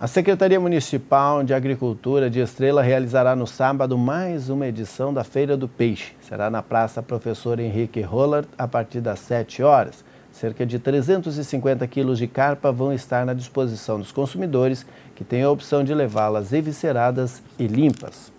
A Secretaria Municipal de Agricultura de Estrela realizará no sábado mais uma edição da Feira do Peixe. Será na Praça Professor Henrique Rollard a partir das 7 horas. Cerca de 350 quilos de carpa vão estar na disposição dos consumidores, que têm a opção de levá-las evisceradas e limpas.